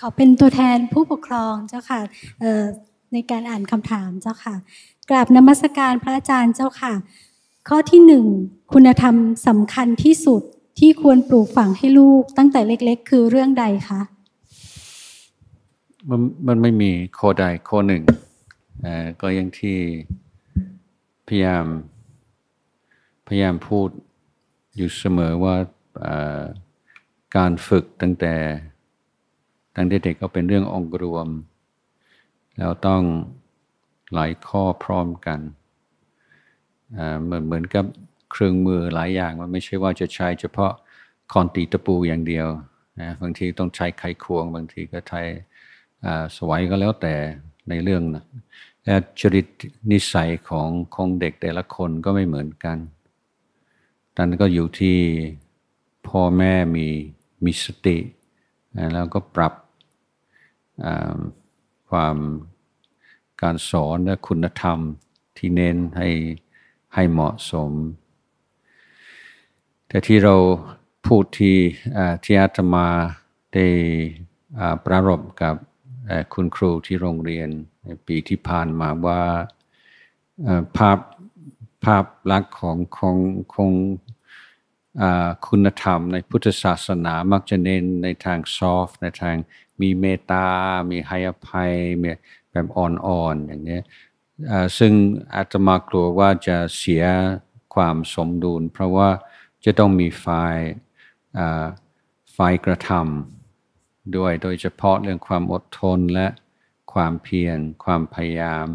ขอเป็นตัวแทนผู้ปกครองเจ้าค่ะในการอ่านคำถามเจ้าค่ะ กราบนมัสการพระอาจารย์เจ้าค่ะ ข้อที่หนึ่งคุณธรรมสำคัญที่สุดที่ควรปลูกฝังให้ลูกตั้งแต่เล็กๆ คือเรื่องใดคะมันมันไม่มีข้อใดข้อหนึ่งก็ยังที่พยายามพยายามพูดอยู่เสมอว่าการฝึกตั้งแต่ทั้งเด็กๆก็เป็นเรื่ององค์รวม แล้วต้องหลายข้อพร้อมกันเหมือนเหมือนกับเครื่องมือหลายอย่างมันไม่ใช่ว่าจะใช้เฉพาะคอนตีตะปูอย่างเดียวนะบางทีต้องใช้ไขควงบางทีก็ใช้สวยก็แล้วแต่ในเรื่องนะและจริตนิสัยของของเด็กแต่ละคนก็ไม่เหมือนกันนั้นก็อยู่ที่พ่อแม่มีมีสติ แล้วก็ปรับความการสอนและคุณธรรมที่เน้นให้ให้เหมาะสม แต่ที่เราพูดที่ที่อาตมาได้ประรบกับคุณครูที่โรงเรียนในปีที่ผ่านมาว่าภาพภาพลักษณ์ของของของคุณธรรมในพุทธศาสนามักจะเน้นในทางซอฟต์ในทางมีเมตตา มีให้อภัย มีแบบอ่อนๆ อย่างนี้ ซึ่งอาตมากลัวว่าจะเสียความสมดุล เพราะว่าจะต้องมีฝ่ายฝ่ายกระทำด้วย โดยเฉพาะเรื่องความอดทนและความเพียรความพยายาม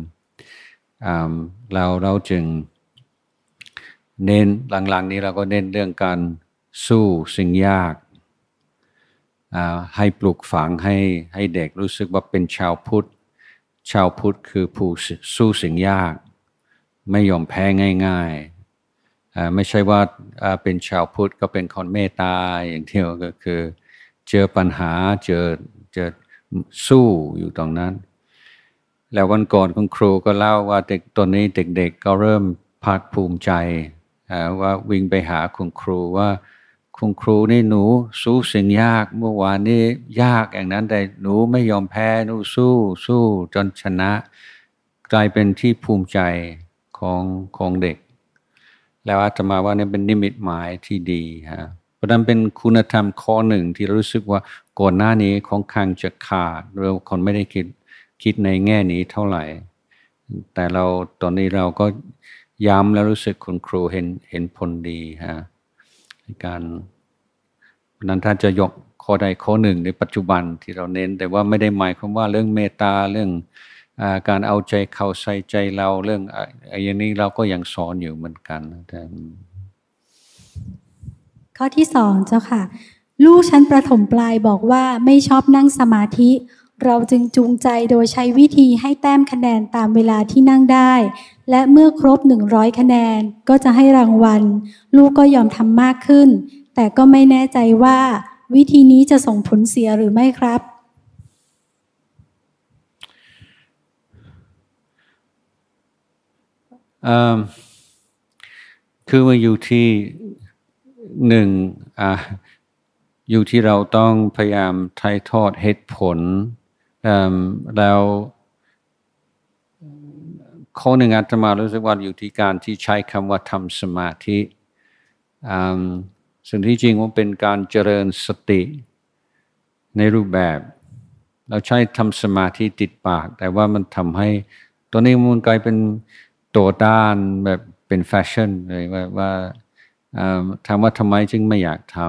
เราเราจึงเน้นหลังๆนี้เราก็เน้นเรื่องการสู้สิ่งยากให้ปลูกฝังให้ให้เด็กรู้สึกว่าเป็นชาวพุทธชาวพุทธคือผู้สู้สิ่งยาก ไม่ยอมแพ้ง่ายๆไม่ใช่ว่าเป็นชาวพุทธก็เป็นคนเมตตาอย่างเดียวก็คือ เจอปัญหาเจอเจอสู้อยู่ตรงนั้น แล้ววันก่อนคุณครูก็เล่าว่าเด็กตอนนี้เด็กๆกก็เริ่มภาคภูมิใจว่าวิ่งไปหาคุณครูว่าคุณครูนี่หนูสู้สิ่งยาก เมื่อวานนี้ยากอย่างนั้น แต่หนูไม่ยอมแพ้หนูสู้สู้ จนชนะกลายเป็นที่ภูมิใจของของเด็ก แล้วอาตมาว่านี่เป็นนิมิตหมายที่ดีฮะเพราะนั้นเป็นคุณธรรมข้อหนึ่งที่รู้สึกว่าก่อนหน้านี้ของขังจะขาด เราคนไม่ได้คิดคิดในแง่นี้เท่าไหร่ แต่เราตอนนี้เราก็ย้ำแล้วรู้สึกคุณครูเห็นเห็นผลดีฮะในการนั้นถ้าจะยกข้อใดข้อหนึ่งในปัจจุบันที่เราเน้นแต่ว่าไม่ได้หมายความว่าเรื่องเมตตาเรื่องอการเอาใจเขาใส่ใจเราเรื่องอย่างนี้เราก็ยังสอนอยู่เหมือนกันแต่ข้อที่สองเจ้าค่ะ ลูกชั้นประถมปลายบอกว่าไม่ชอบนั่งสมาธิเราจึงจูงใจโดยใช้วิธีให้แต้มคะแนนตามเวลาที่นั่งได้ และเมื่อครบ 100 คะแนนก็จะให้รางวัล ลูกก็ยอมทำมากขึ้น แต่ก็ไม่แน่ใจว่าวิธีนี้จะส่งผลเสียหรือไม่ครับคือมันอยู่ที่หนึ่งออยู่ที่เราต้องพยายามถ่ทอดเหตุผลแล้วคนหนึ่งอาตมารู้สึกว่าอยู่ที่การที่ใช้คำว่าทำสมาธิสิ่งที่จริงว่าเป็นการเจริญสติในรูปแบบ เราใช้ทำสมาธิติดปาก แต่ว่ามันทำให้ตัวนี้มันกลายเป็นตัวด้านแบบเป็นแฟชั่นเลยว่าว่าถามว่าทำไมจึงไม่อยากท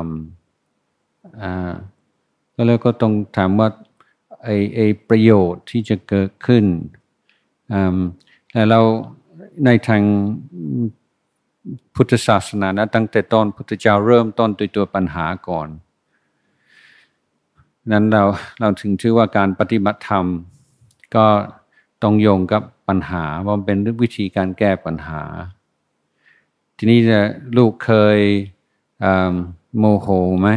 ำแล้วก็ต้องถามว่าไอไอประโยชน์ที่จะเกิดขึ้นแต่เราในทางพุทธศาสนานะ ตั้งแต่ตอนพุทธเจ้าเริ่มต้นด้วยตัวปัญหาก่อน นั้นเราเราถึงชื่อว่าการปฏิบัติธรรม ก็ต้องโยงกับปัญหา ว่าเป็นวิธีการแก้ปัญหา ทีนี้จะลูกเคยโมโหไหม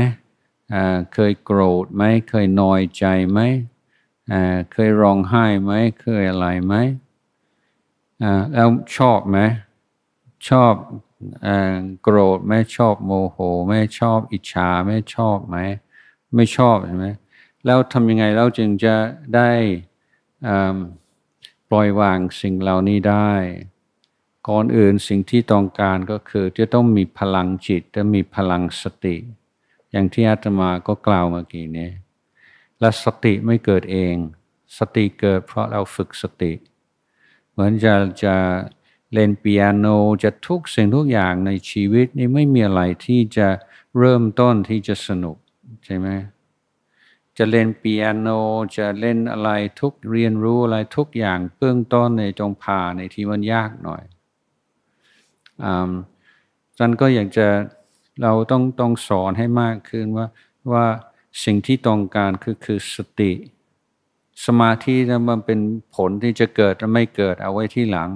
เคยโกรธไหมเคยนอยใจไหมเคยร้องไห้ไหมเคยอะไรไหมแล้วชอบไหมชอบโกรธไหมชอบโมโหไหมชอบอิจฉาไหมชอบไหมไม่ชอบใช่ไหมแล้วทำยังไง เราจึงจะได้ปล่อยวางสิ่งเหล่านี้ได้ ก่อนอื่นสิ่งที่ต้องการก็คือจะต้องมีพลังจิต จะมีพลังสติ อย่างที่อาตมาก็กล่าวเมื่อกี้นี้และสติไม่เกิดเอง สติเกิดเพราะเราฝึกสติ เหมือนจะจะเล่นเปียโนจะทุกสิ่งทุกอย่างในชีวิตนี่ไม่มีอะไรที่จะเริ่มต้นที่จะสนุกใช่ไหมจะเล่นเปียโนจะเล่นอะไรทุกเรียนรู้อะไรทุกอย่างเบื้องต้นในจงผ่าในที่มันยากหน่อยอ่าันก็อยากจะเราต้องต้องสอนให้มากขึ้นว่าว่าสิ่งที่ต้องการคือคือสติ สมาธินมันเป็นผลที่จะเกิดและไม่เกิดเอาไว้ที่หลัง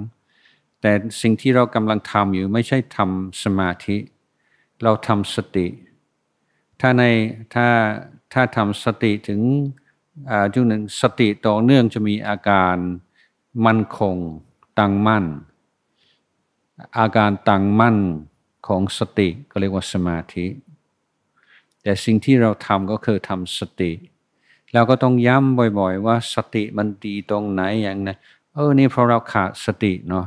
แต่สิ่งที่เรากำลังทำอยู่ไม่ใช่ทำสมาธิ เราทำสติถ้าในถ้าถ้าทำสติถึงจุดหนึ่งสติต่อเนื่องจะมีอาการ มั่นคงตั้งมั่น อาการตั้งมั่นของสติก็เรียกว่าสมาธิแต่สิ่งที่เราทำก็คือทำสติเราก็ต้องย้ำบ่อยๆ ว่าสติมันดีตรงไหนอย่างนนเออนี่เพราะเราขาดสติเนาะ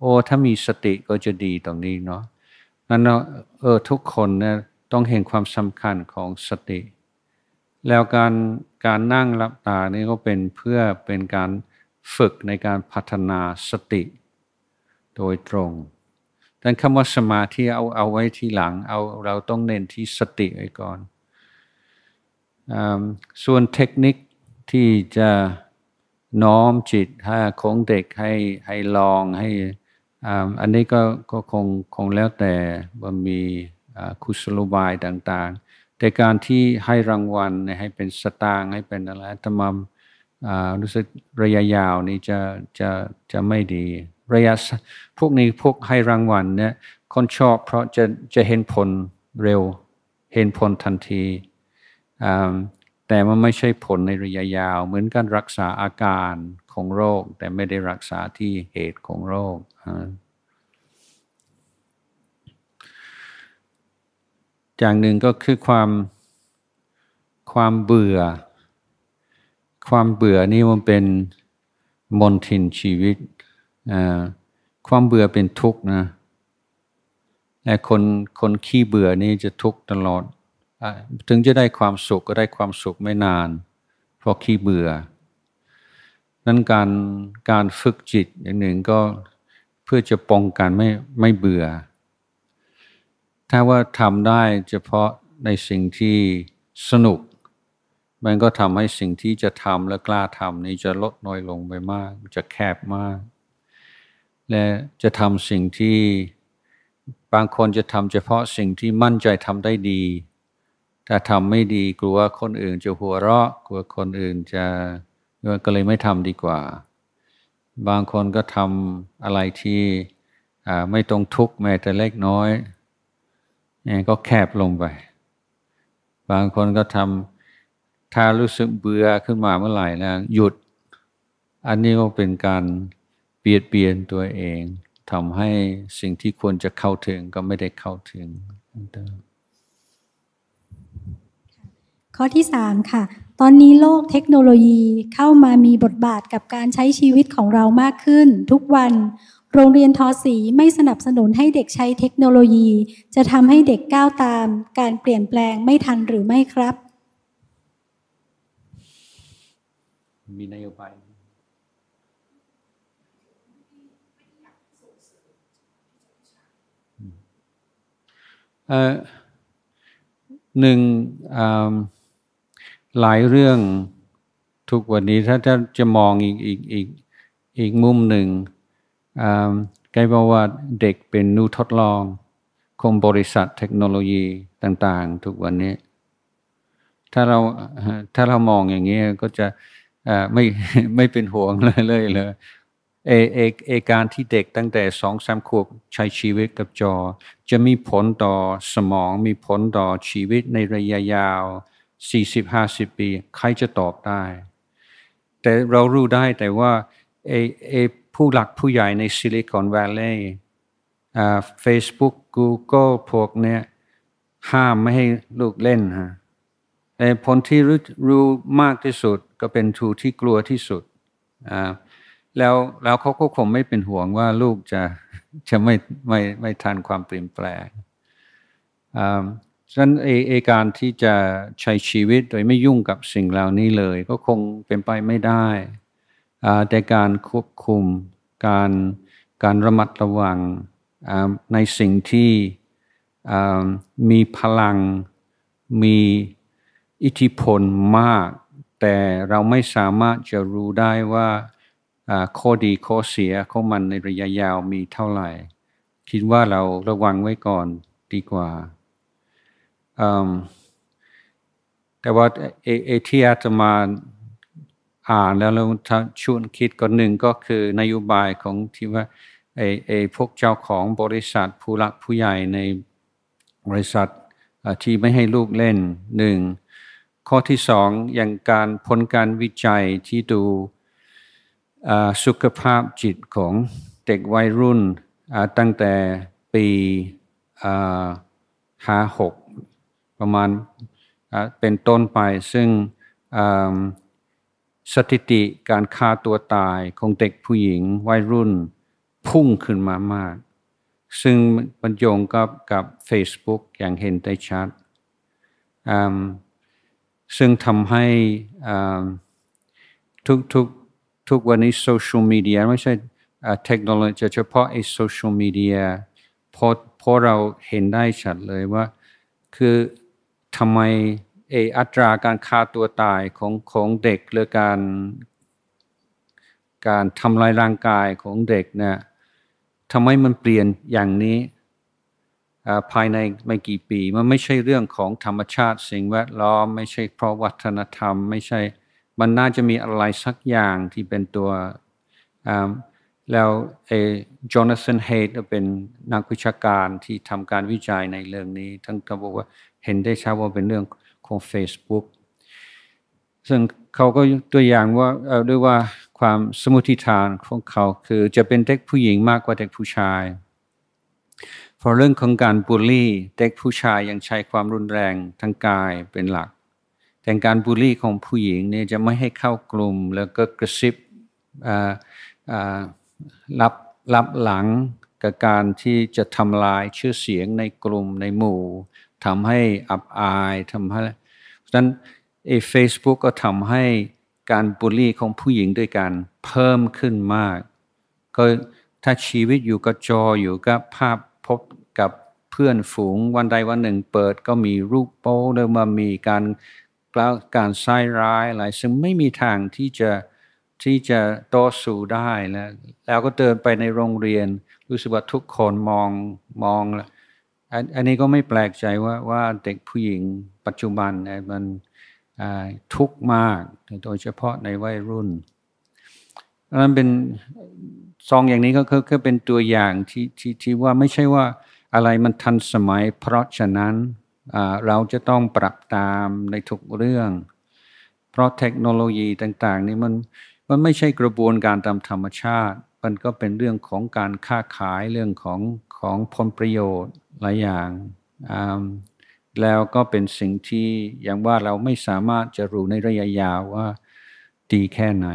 โอ้ถ้ามีสติก็จะดีตรงนี้เนาะนั้นเนาะเออทุกคนเนี่ยต้องเห็นความสำคัญของสติ แล้วการการนั่งหลับตานี่ก็เป็นเพื่อเป็นการฝึกในการพัฒนาสติโดยตรงดังคำว่าสมาธิเอาเอาไว้ทีหลัง เอาเราต้องเน้นที่สติไว้ก่อน ส่วนเทคนิคที่จะน้อมจิตถ้าคงเด็กให้ให้ลองให้อันนี้ก็ก็คงคงแล้วแต่ว่ามีคุศลบายต่างๆ แต่การที่ให้รางวัลให้เป็นสตางค์ให้เป็นอะไรตมมรู้สึกระยะยาวนี้จะจะจะไม่ดีระยะพวกนี้พวกให้รางวัลเนี่ยคนชอบ เพราะจะจะเห็นผลเร็ว เห็นผลทันที แต่มันไม่ใช่ผลในระยะยาว เหมือนการรักษาอาการของโรคแต่ไม่ได้รักษาที่เหตุของโรคอย่างหนึ่งก็คือความความเบื่อ ความเบื่อนี่มันเป็นมนทินชีวิตความเบื่อเป็นทุกข์นะแต่คนคนขี้เบื่อนี่จะทุกข์ตลอด ถึงจะได้ความสุขก็ได้ความสุขไม่นาน เพราะขี้เบื่อ นั้นการการฝึกจิตอย่างหนึ่งก็เพื่อจะป้องกันไม่ไม่เบื่อ ถ้าว่าทำได้เฉพาะในสิ่งที่สนุก มันก็ทำให้สิ่งที่จะทำและกล้าทำนี้จะลดน้อยลงไปมาก จะแคบมากและจะทำสิ่งที่บางคนจะทำเฉพาะสิ่งที่มั่นใจทำได้ดี ถ้าทำไม่ดีกลัวคนอื่นจะหัวเราะ กลัวคนอื่นจะก็เลยไม่ทำดีกว่า บางคนก็ทำอะไรที่ไม่ตรงทุกแม้แต่เล็กน้อยก็แคบลงไป บางคนก็ทำถ้ารู้สึกเบื่อขึ้นมาเมื่อไหร่นะหยุดอันนี้ก็เป็นการเบียดเบียนตัวเองทำให้สิ่งที่ควรจะเข้าถึงก็ไม่ได้เข้าถึงข้อที่สามค่ะ ตอนนี้โลกเทคโนโลยีเข้ามามีบทบาทกับการใช้ชีวิตของเรามากขึ้น ทุกวัน โรงเรียนทอสีไม่สนับสนุนให้เด็กใช้เทคโนโลยีจะทำให้เด็กก้าวตาม การเปลี่ยนแปลงไม่ทันหรือไม่ครับ มีนโยบายหนึ่งหลายเรื่องทุกวันนี้ ถ้าจะมองอีกอีกอีกอีกมุมหนึ่งใกลบอกว่าเด็กเป็นนูทดลองของบริษัทเทคโนโลยีต่างๆ ทุกวันนี้ ถ้าเราถ้าเรามองอย่างนี้ก็จะไม่ไม่เป็นห่วงเลยเลยเลยเอเอเอการที่เด็กตั้งแต่สองสามขวบใช้ชีวิตกับจอ จะมีผลต่อสมองมีผลต่อชีวิตในระยะยาว 40-50 ปี ใครจะตอบได้แต่เรารู้ได้แต่ว่าเอเอผู้หลักผู้ใหญ่ในซิลิคอนแวลเลย์เฟซบุ๊กกูเกิลพวกเนี้ยห้ามไม่ให้ลูกเล่นฮะแต่ผลที่รู้รู้มากที่สุดก็เป็นทูที่กลัวที่สุดอ่าแล้วแล้วเขาก็คงไม่เป็นห่วงว่าลูกจะจะไม่ไม่ไม่ทานความเปลี่ยนแปลงฉะนั้นเอเอการที่จะใช้ชีวิตโดยไม่ยุ่งกับสิ่งเหล่านี้เลย ก็คงเป็นไปไม่ได้ แต่การควบคุมการการระมัดระวังในสิ่งที่มีพลัง มีอิทธิพลมาก แต่เราไม่สามารถจะรู้ได้ว่าข้อดีข้อเสียของมันในระยะยาวมีเท่าไหร่ คิดว่าเราระวังไว้ก่อนดีกว่า แต่ว่าเอเอที่อาตมาอ่านแล้วเราชวนคิดก่อนหนึ่งก็คือนโยบายของที่ว่าไอออพวกเจ้าของบริษัทผู้รักผู้ใหญ่ในบริษัทที่ไม่ให้ลูกเล่นหนึ่ง ข้อที่สองอย่างการผลการวิจัยที่ดูสุขภาพจิตของเด็กวัยรุ่นตั้งแต่ปีห้าหกประมาณเป็นต้นไป ซึ่งสถิติการฆ่าตัวตายของเด็กผู้หญิงวัยรุ่นพุ่งขึ้นมามาก ซึ่งบรรยงกับกับ Facebook อย่างเห็นได้ชัดซึ่งทำให้ทุกๆทุกวันนี้โซเชียลมีเดียไม่ใช่เทคโนโลยีเฉพาะไอ้โซเชียลมีเดียพอพอเราเห็นได้ชัดเลยว่า คือทำไมเออัตราการฆ่าตัวตายของของเด็กหรือการ การทำลายร่างกายของเด็กนะทำไมมันเปลี่ยนอย่างนี้ภายในไม่กี่ปีมันไม่ใช่เรื่องของธรรมชาติสิ่งแวดล้อมไม่ใช่เพราะวัฒนธรรมไม่ใช่มันน่าจะมีอะไรสักอย่างที่เป็นตัวแล้วไอ้จอห์นสันเฮดเป็นนักวิชาการที่ทำการวิจัยในเรื่องนี้ ทั้งเขาบอกว่าเห็นได้ชัดว่าเป็นเรื่องของ Facebook ซึ่งเขาก็ตัวอย่างว่าด้วยว่าความสมุติฐานของเขาคือจะเป็นเด็กผู้หญิงมากกว่าเด็กผู้ชายพอเรื่องของการบูลลี่ เด็กผู้ชายยังใช้ความรุนแรงทางกายเป็นหลักแต่การบูลลี่ของผู้หญิงเนี่ยจะไม่ให้เข้ากลุ่มแล้วก็กระซิบรับรับหลังกับการที่จะทำลายชื่อเสียงในกลุ่มในหมู่ทำให้อับอายทำให้ฉะนั้นไอ้เฟซบุ๊กก็ทำให้การบูลลี่ของผู้หญิงด้วยกันเพิ่มขึ้นมากก็ถ้าชีวิตอยู่กับจออยู่กับภาพพบกับเพื่อนฝูงวันใดวันหนึ่งเปิดก็มีรูปโป้แล้วมามีการกล่าวการใช้ร้ายอะไรซึ่งไม่มีทางที่จะที่จะต่อสู้ได้แล้วแล้วก็เดินไปในโรงเรียนรู้สึกว่าทุกคนมองมองแล้วอันนี้ก็ไม่แปลกใจว่าว่าเด็กผู้หญิงปัจจุบันมันทุกข์มากโดยเฉพาะในวัยรุ่นนั้นเป็นซองอย่างนี้ก็คือเป็นตัวอย่างที่ที่ที่ว่าไม่ใช่ว่าอะไรมันทันสมัย เพราะฉะนั้นเราจะต้องปรับตามในทุกเรื่อง เพราะเทคโนโลยีต่างๆนี่มันมันไม่ใช่กระบวนการตามธรรมชาติ มันก็เป็นเรื่องของการค้าขายเรื่องของของผลประโยชน์หลายอย่าง แล้วก็เป็นสิ่งที่อย่างว่าเราไม่สามารถจะรู้ในระยะยาวว่า ดีแค่ไหน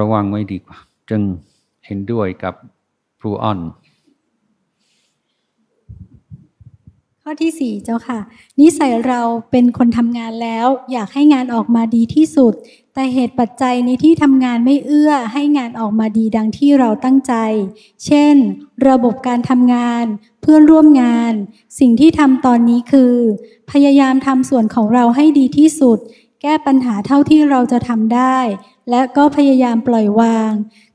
ระวังไว้ดีกว่า จึงเห็นด้วยกับครูอ้อนข้อที่สี่เจ้าค่ะ นิสัยเราเป็นคนทำงานแล้ว อยากให้งานออกมาดีที่สุด แต่เหตุปัจจัยในที่ทำงานไม่เอื้อให้งานออกมาดีดังที่เราตั้งใจ เช่นระบบการทำงาน เพื่อนร่วมงาน สิ่งที่ทำตอนนี้คือ พยายามทำส่วนของเราให้ดีที่สุด แก้ปัญหาเท่าที่เราจะทำได้ และก็พยายามปล่อยวาง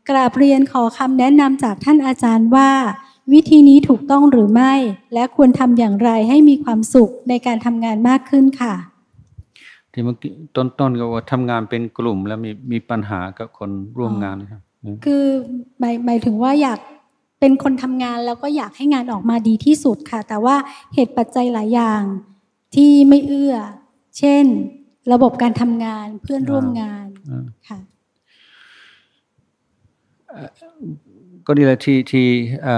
กราบเรียนขอคำแนะนำจากท่านอาจารย์ว่าวิธีนี้ถูกต้องหรือไม่ และควรทำอย่างไรให้มีความสุขในการทำงานมากขึ้นค่ะที่เมื่อกี้ต้นๆก็ว่าทำงานเป็นกลุ่มแล้วมีมีปัญหากับคนร่วมงานครับคือหมายหมายถึงว่าอยากเป็นคนทำงาน แล้วก็อยากให้งานออกมาดีที่สุดค่ะ แต่ว่าเหตุปัจจัยหลายอย่างที่ไม่เอื้อ เช่น ระบบการทำงานเพื่อนร่วมงานค่ะก็ดีลยที่ที่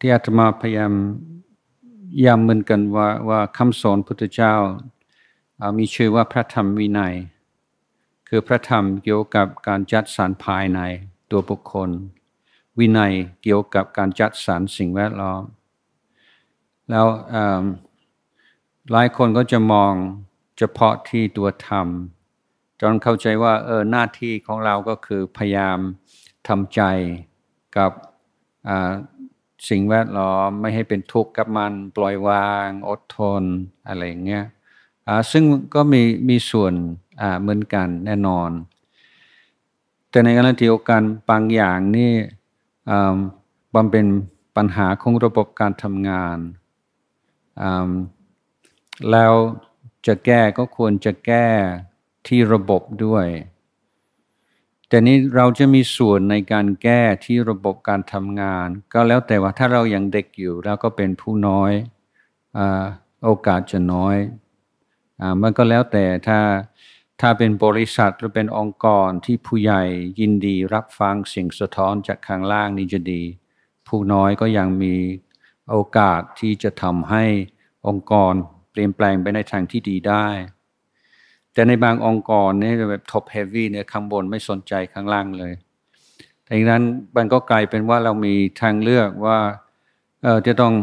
ที่อาตมาพยายามย้ำเหมือนกันว่าว่าคำสอนพุทธเจ้ามีชื่อว่าพระธรรมวินัย คือพระธรรมเกี่ยวกับการจัดสรรภายในตัวบุคคล วินัยเกี่ยวกับการจัดสรรสิ่งแวดล้อม แล้วหลายคนก็จะมองเฉพาะที่ตัวธรรมจนเข้าใจว่าเออหน้าที่ของเราก็คือพยายามทำใจกับสิ่งแวดล้อมไม่ให้เป็นทุกข์กับมันปล่อยวาง อดทนอะไรอย่างเงี้ยซึ่งก็มีมีส่วนเหมือนกันแน่นอน แต่ในขณะเดียวกันบางอย่างนี่บันเป็นปัญหาของระบบการทำงาน แล้วจะแก้ก็ควรจะแก้ที่ระบบด้วยแต่นี้เราจะมีส่วนในการแก้ที่ระบบการทำงาน ก็แล้วแต่ว่าถ้าเรายังเด็กอยู่เราก็เป็นผู้น้อยอโอกาสจะน้อยอมันก็แล้วแต่ถ้าถ้าเป็นบริษัทหรือเป็นองค์กรที่ผู้ใหญ่ยินดีรับฟังเสียงสะท้อนจากข้างล่างนี่จะดี ผู้น้อยก็ยังมีโอกาสที่จะทำให้องค์กรเปลี่ยนแปลงไปในทางที่ดีได้แต่ในบางองค์กรเนี่ยแบบท็อปเฮฟวี่เนี่ยข้างบนไม่สนใจข้างล่างเลย ดังนั้นมันก็กลายเป็นว่าเรามีทางเลือกว่าเออจะต้อง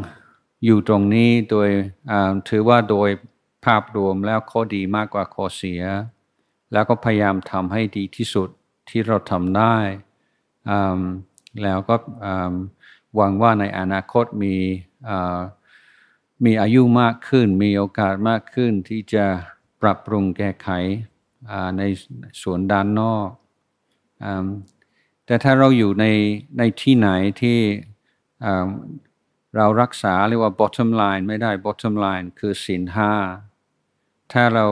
อยู่ตรงนี้โดยถือว่าโดยภาพรวมแล้วข้อดีมากกว่าข้อเสีย แล้วก็พยายามทำให้ดีที่สุดที่เราทำได้ แล้วก็หวังว่าในอนาคตมีมีอายุมากขึ้น มีโอกาสมากขึ้นที่จะปรับปรุงแก้ไขในสวนด้านนอกอแต่ถ้าเราอยู่ในในที่ไหนที่เรารักษาเรียกว่า bottom line ไม่ได้ bottom line คือสินห้า ถ้าเรา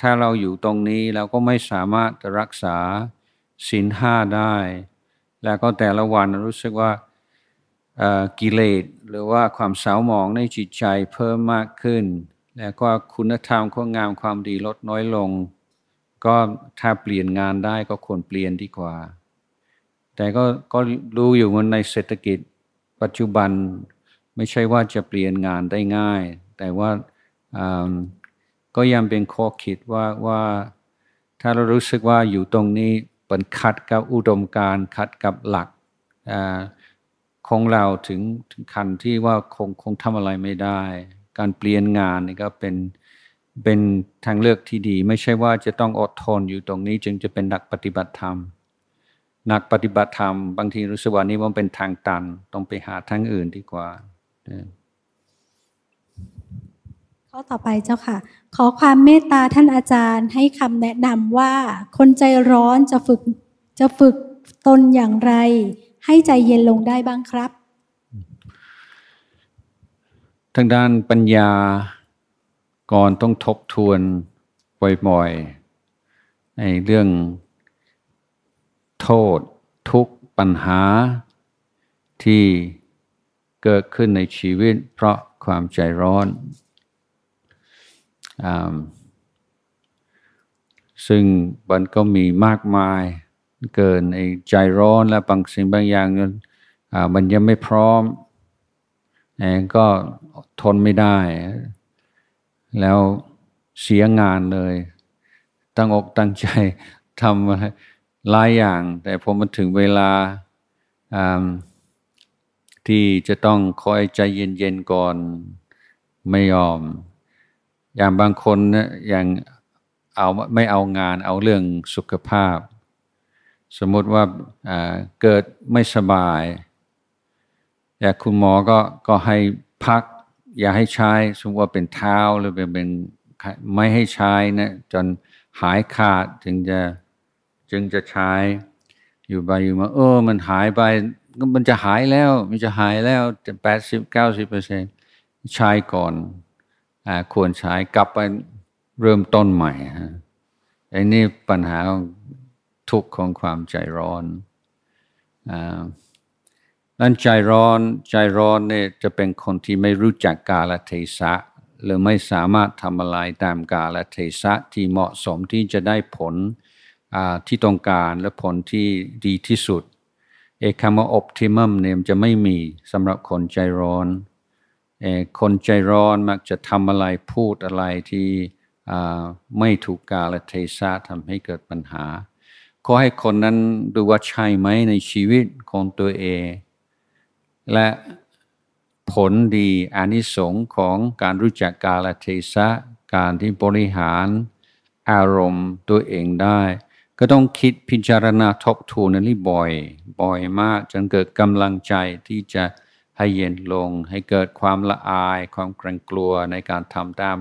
ถ้าเราอยู่ตรงนี้เราก็ไม่สามารถรักษาสินห้าได้ แล้วก็แต่ละวันรู้สึกว่ากิเลสหรือว่าความสาวหมองในจิตใจเพิ่มมากขึ้นแล้วก็คุณธรรมข้องามความดีลดน้อยลง ก็ถ้าเปลี่ยนงานได้ก็ควรเปลี่ยนดีกว่า แต่ก็ก็รู้อยู่ว่าในเศรษฐกิจปัจจุบันไม่ใช่ว่าจะเปลี่ยนงานได้ง่าย แต่ว่าก็ยังเป็นข้อคิดว่าว่า ถ้าเรารู้สึกว่าอยู่ตรงนี้เป็นขัดกับอุดมการขัดกับหลักของเราถึงถึงขั้นที่ว่าคงคงทำอะไรไม่ได้การเปลี่ยนงานนี่ก็เป็นเป็นทางเลือกที่ดี ไม่ใช่ว่าจะต้องอดทนอยู่ตรงนี้ จึงจะเป็นนักปฏิบัติธรรมนักปฏิบัติธรรมบางทีรู้สึกว่านี่มันเป็นทางตันต้องไปหาทางอื่นดีกว่าข้อต่อไปเจ้าค่ะ ขอความเมตตาท่านอาจารย์ ให้คำแนะนำว่า คนใจร้อนจะฝึกจะฝึกตนอย่างไร ให้ใจเย็นลงได้บ้างครับทางด้านปัญญาก่อนต้องทบทวนบ่อยๆในเรื่องโทษทุกปัญหาที่เกิดขึ้นในชีวิตเพราะความใจร้อนอซึ่งมันก็มีมากมายเกินในใจร้อนและบางสิ่งบางอย่างมันยังไม่พร้อมก็ทนไม่ได้ แล้วเสียงานเลย ตั้งอกตั้งใจทำหลายอย่าง แต่พอมาถึงเวลา ที่จะต้องคอยใจเย็นๆก่อนไม่ยอม อย่างบางคนนะอย่างเอาไม่เอางานเอาเรื่องสุขภาพ สมมติว่าเกิดไม่สบายแต่คุณหมอก็ก็ให้พัก อย่าให้ใช้สมมติว่าเป็นเท้าหรือเป็นเป็นไม่ให้ใช้นะจนหายขาดถึงจะจึงจะใช้ อยู่ไปอยู่มาเออมันหายไปมันจะหายแล้ว มันจะหายแล้วแปดสิบเก้าสิบเปอร์เซ็นต์ใช้ก่อนอควรใช้กลับไปเริ่มต้นใหม่ฮะไอ้นี่ปัญหาของทุกข์ของความใจร้อนอ่านั้นใจร้อนใจร้อนเนี่ยจะเป็นคนที่ไม่รู้จักกาลเทศะหรือไม่สามารถทำอะไรตามกาลเทศะที่เหมาะสมที่จะได้ผลที่ต้องการและผลที่ดีที่สุดเอคำว่าอ p t i m u m เนี่ยจะไม่มีสำหรับคนใจร้อนอคนใจร้อนมักจะทำอะไรพูดอะไรที่ไม่ถูกกาลเทศะทำให้เกิดปัญหา ขอให้คนนั้นดูว่าใช่ไหมในชีวิตของตัวเองและผลดีอานิสงค์ของการรู้จักกาลเทศะการที่บริหารอารมณ์ตัวเองได้ ก็ต้องคิดพิจารณาทบทวนนี่บ่อยบ่อยมากจนเกิดกำลังใจที่จะให้เย็นลง ให้เกิดความละอายความเกรงกลัวในการทำตาม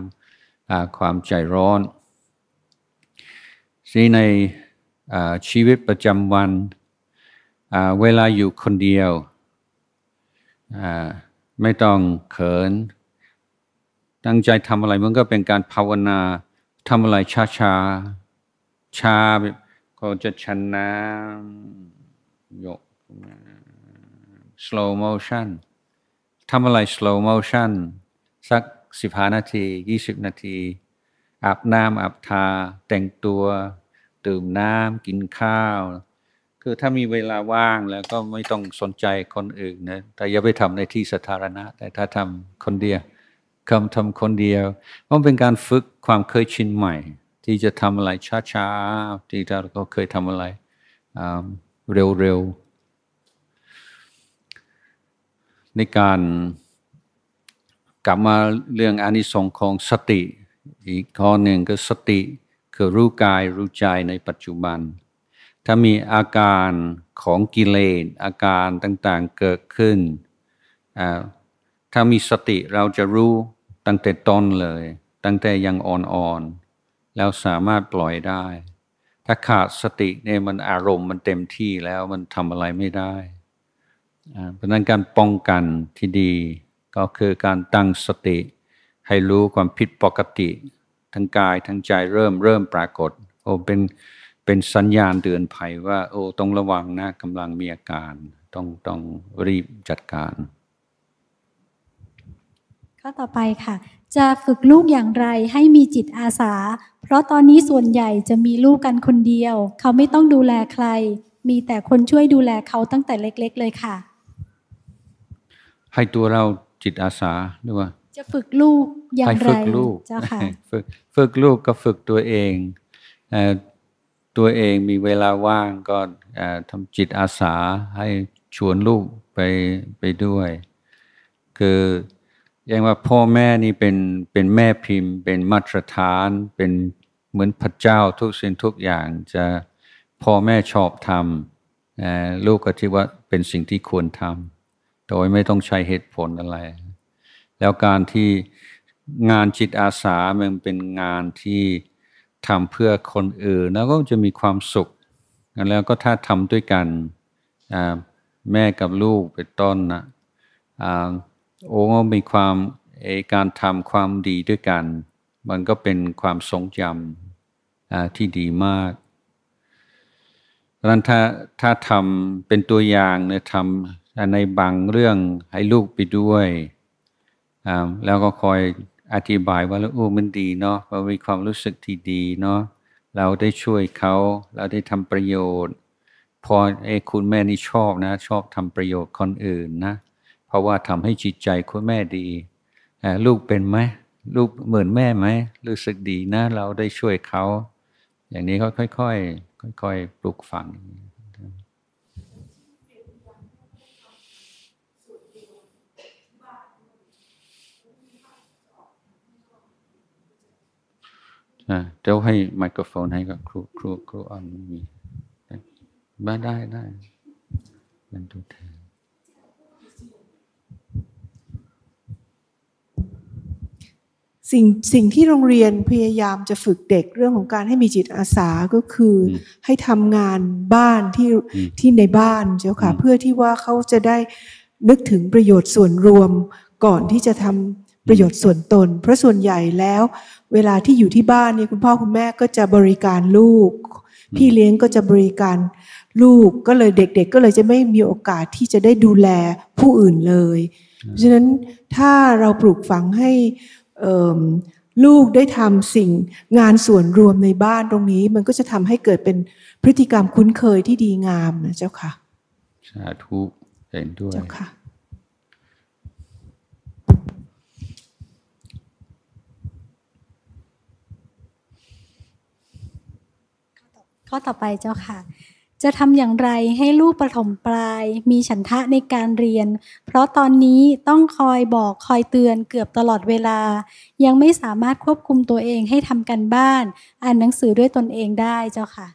ความใจร้อนที่ในชีวิตประจำวันเวลาอยู่คนเดียวไม่ต้องเขิน ตั้งใจทำอะไรมันก็เป็นการภาวนา ทำอะไรช้าช้าชาบขาจะชันน้ำยก slow motion ทำอะไร slow motion สักสิบห้านาทียี่สิบนาที อาบน้ำอาบทา แต่งตัวดื่มน้ำกินข้าวคือถ้ามีเวลาว่างแล้วก็ไม่ต้องสนใจคนอื่นนะแต่อย่าไปทำในที่สาธารณะ แต่ถ้าทำคนเดียวคำทำคนเดียว มันเป็นการฝึกความเคยชินใหม่ ที่จะทำอะไรช้าๆ ที่เราก็เคยทำอะไรเร็วๆ ในการกลับมาเรื่องอานิสงส์ของสติ อีกข้อหนึ่งก็สติ คือรู้กายรู้ใจในปัจจุบันถ้ามีอาการของกิเลสอาการต่างๆเกิดขึ้น ถ้ามีสติเราจะรู้ตั้งแต่ต้นเลย ตั้งแต่ยังอ่อนๆ แล้วสามารถปล่อยได้ ถ้าขาดสติเนี่ยมันอารมณ์มันเต็มที่แล้วมันทำอะไรไม่ได้เพราะนั้นการป้องกันที่ดีก็คือการตั้งสติ ให้รู้ความผิดปกติ ทั้งกายทั้งใจเริ่มเริ่มปรากฏโอเป็นเป็นสัญญาณเตือนภัยว่าโอ้ต้องระวังนะกำลังมีอาการต้องต้องรีบจัดการข้อต่อไปค่ะ จะฝึกลูกอย่างไรให้มีจิตอาสา เพราะตอนนี้ส่วนใหญ่จะมีลูกกันคนเดียว เขาไม่ต้องดูแลใคร มีแต่คนช่วยดูแลเขาตั้งแต่เล็ก ๆ เลยค่ะ ให้ตัวเราจิตอาสาหรือว่าจะฝึกลูกอย่างไรฝึกลูกเจ้าค่ะฝึกฝึกลูกก็ฝึกตัวเองตัวเองมีเวลาว่างก็ทำจิตอาสาให้ชวนลูกไปไปด้วย คืออย่างว่าพ่อแม่นี่เป็นเป็นแม่พิมพ์ เป็นมาตรฐาน เป็นเหมือนพระเจ้าทุกสิ่งทุกอย่างจะพ่อแม่ชอบทำลูกก็ที่ว่าเป็นสิ่งที่ควรทำโดยไม่ต้องใช้เหตุผลอะไร แล้วการที่งานจิตอาสามันเป็นงานที่ทำเพื่อคนอื่นแล้วก็จะมีความสุขแล้วก็ถ้าทำด้วยกันแม่กับลูกเป็นต้นนะโอ้มีความการทำความดีด้วยกัน มันก็เป็นความทรงจำที่ดีมากดังนั้นถ้าถ้าทำเป็นตัวอย่างเนี่ยทำในบางเรื่องให้ลูกไปด้วยแล้วก็คอยอธิบายว่าแล้วโอ้มันดีเนาะเรามีความรู้สึกที่ดีเนาะเราได้ช่วยเขาเราได้ทำประโยชน์พอไอ้คุณแม่นี่ชอบนะ ชอบทำประโยชน์คนอื่นนะ เพราะว่าทำให้จิตใจคุณแม่ดีลูกเป็นไหมลูกเหมือนแม่ไหมรู้สึกดีนะเราได้ช่วยเขา อย่างนี้ค่อยๆค่อยๆปลูกฝังนะเดี๋ยวให้ไมโครโฟนให้กับครูครูครูออนมีบ้าได้ได้เป็นตัวแทนสิ่งสิ่งที่โรงเรียนพยายามจะฝึกเด็กเรื่องของการให้มีจิตอาสาก็คือให้ทำงานบ้านที่ที่ในบ้านเจ้าค่ะเพื่อที่ว่าเขาจะได้นึกถึงประโยชน์ส่วนรวมก่อนที่จะทำประโยชน์ส่วนตน เพราะส่วนใหญ่แล้ว เวลาที่อยู่ที่บ้านเนี่ยคุณพ่อคุณแม่ก็จะบริการลูก พี่เลี้ยงก็จะบริการลูกก็เลยเด็ก ๆ ก็เลยจะไม่มีโอกาสที่จะได้ดูแลผู้อื่นเลยเพราะฉะนั้นถ้าเราปลูกฝังให้ลูกได้ทำสิ่งงานส่วนรวมในบ้านตรงนี้ มันก็จะทำให้เกิดเป็นพฤติกรรมคุ้นเคยที่ดีงามนะเจ้าค่ะสาธุเห็นด้วยเจ้าค่ะข้อต่อไปเจ้าค่ะ จะทำอย่างไรให้ลูกประถมปลาย มีฉันทะในการเรียน เพราะตอนนี้ต้องคอยบอกคอยเตือนเกือบตลอดเวลา ยังไม่สามารถควบคุมตัวเองให้ทำกันบ้านอ่านหนังสือด้วยตนเองได้เจ้าค่ะ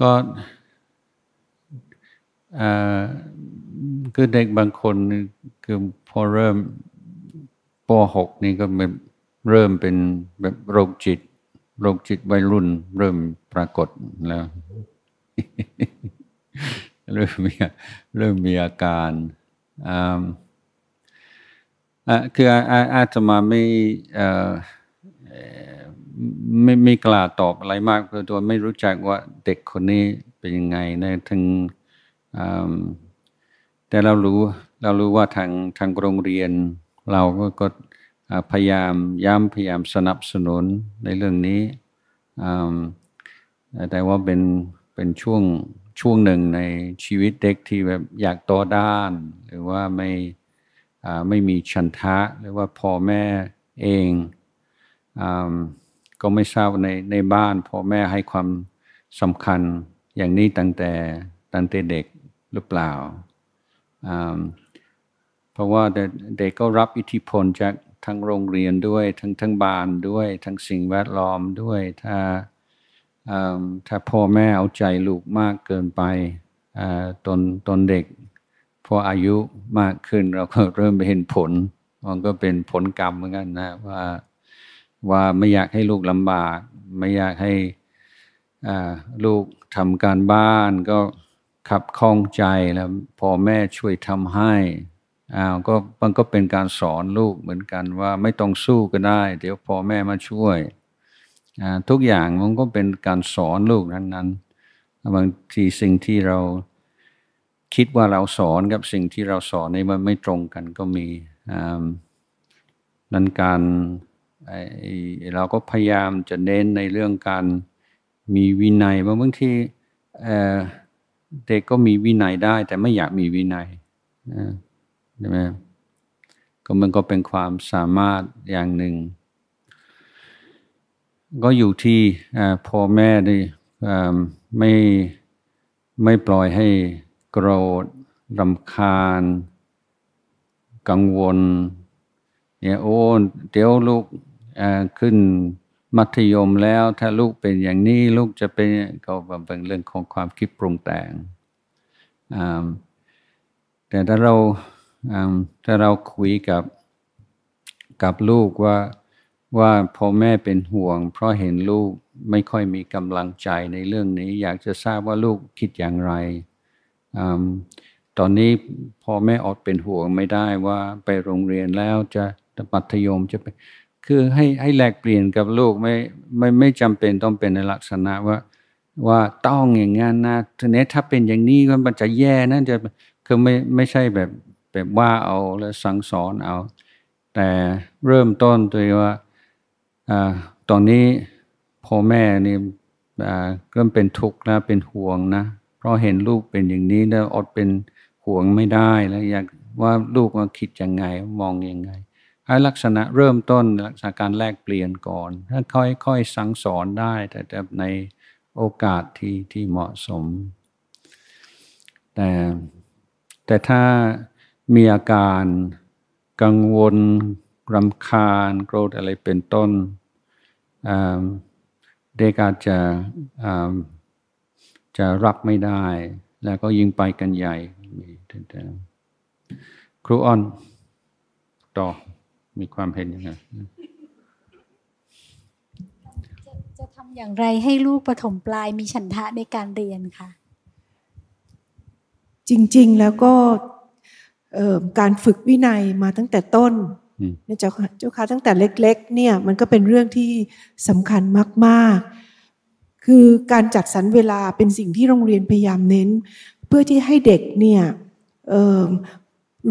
ก็คือเด็กบางคน คือพอเริ่มป .6 นี่ก็เป็นเริ่มเป็นแบบโรคจิต โรคจิตวัยรุ่น เริ่มปรากฏแล้ว เริ่มมีเริ่มมีอาการอ่าคืออาอาตมาไม่ไม่ไม่กล้าตอบอะไรมากเพราะตัวไม่รู้จักว่าเด็กคนนี้เป็นยังไงในทางแต่เรารู้เรารู้ว่าทางทางโรงเรียน เราก็ก็พยายามย้ำพยายามสนับสนุนในเรื่องนี้แต่ว่าเป็นเป็นช่วงช่วงหนึ่งในชีวิตเด็กที่แบบอยากต่อด้านหรือว่าไม่ไม่มีชันทะหรือว่าพ่อแม่เองก็ไม่ทราบในในบ้านพ่อแม่ให้ความสำคัญอย่างนี้ตั้งแต่ตั้งแต่เด็กหรือเปล่าเพราะว่าเด็กก็รับอิทธิพลจากทั้งโรงเรียนด้วยทั้งทั้งบ้านด้วย ทั้งสิ่งแวดล้อมด้วยถ้าถ้าพ่อแม่เอาใจลูกมากเกินไปตนตนเด็ก พออายุมากขึ้นเราก็เริ่มไปเห็นผลมันก็เป็นผลกรรมเหมือนกันนะว่าว่าไม่อยากให้ลูกลำบาก ไม่อยากให้ลูกทำการบ้าน ก็ขับข้องใจแล้วพอแม่ช่วยทำให้อ้าวก็มันก็เป็นการสอนลูกเหมือนกันว่าไม่ต้องสู้ก็ได้ เดี๋ยวพอแม่มาช่วยทุกอย่างมันก็เป็นการสอนลูกนั้นนั้น บางทีสิ่งที่เราคิดว่าเราสอนกับสิ่งที่เราสอนนี่มันไม่ตรงกันก็มีนั้นการเราก็พยายามจะเน้นในเรื่องการมีวินัยบางทีเด็กก็มีวินัยได้ แต่ไม่อยากมีวินัยใช่ไหมก็มันก็เป็นความสามารถอย่างหนึ่ง ก็อยู่ที่พ่อแม่ดิไม่ไม่ปล่อยให้โกรธรำคาญ กังวลเนี่ยโอ้ เดี๋ยวลูกขึ้นมัธยมแล้ว ถ้าลูกเป็นอย่างนี้ลูกจะเป็นก็เป็นเรื่องของความคิดปรุงแต่ง แต่ถ้าเราถ้าเราคุยกับกับลูกว่าว่าพ่อแม่เป็นห่วง เพราะเห็นลูกไม่ค่อยมีกำลังใจในเรื่องนี้ อยากจะทราบว่าลูกคิดอย่างไรอตอนนี้พ่อแม่อดเป็นห่วงไม่ได้ว่าไปโรงเรียนแล้วจะปัธยมจะไปคือให้ให้แลกเปลี่ยนกับลูก ไม่ไม่ไม่จำเป็นต้องเป็นในลักษณะว่าว่าต้องอย่างงั้นนะทีนี้ถ้าเป็นอย่างนี้ก็มันจะแย่นั่นจะคือไม่ไม่ใช่แบบแบบว่าเอาและสั่งสอนเอา แต่เริ่มต้นตัวว่าตอนนี้พ่อแม่นี่เริ่มเป็นทุกข์นะเป็นห่วงนะ เพราะเห็นลูกเป็นอย่างนี้แล้วอดเป็นห่วงไม่ได้ แล้วอยากว่าลูกมาคิดยังไงมองยังไงให้ลักษณะเริ่มต้นลักษณะการแลกเปลี่ยนก่อนถ้าค่อยๆ สั่งสอนได้ แต่ในโอกาสที่ที่เหมาะสม แต่ แต่ถ้ามีอาการกังวลรำคาญโกรธอะไรเป็นต้นเด็กอาจจะ จะรับไม่ได้ แล้วก็ยิงไปกันใหญ่มีครูอ้อน ต่อ มีความเห็นยังไงจะทำอย่างไรให้ลูกปฐมปลายมีฉันทะในการเรียนคะจริง ๆแล้วก็การฝึกวินัยมาตั้งแต่ต้นเจ้าค่ะเจ้าค่ะตั้งแต่เล็กๆเนี่ยมันก็เป็นเรื่องที่สำคัญมาก ๆ คือการจัดสรรเวลาเป็นสิ่งที่โรงเรียนพยายามเน้น เพื่อที่ให้เด็กเนี่ย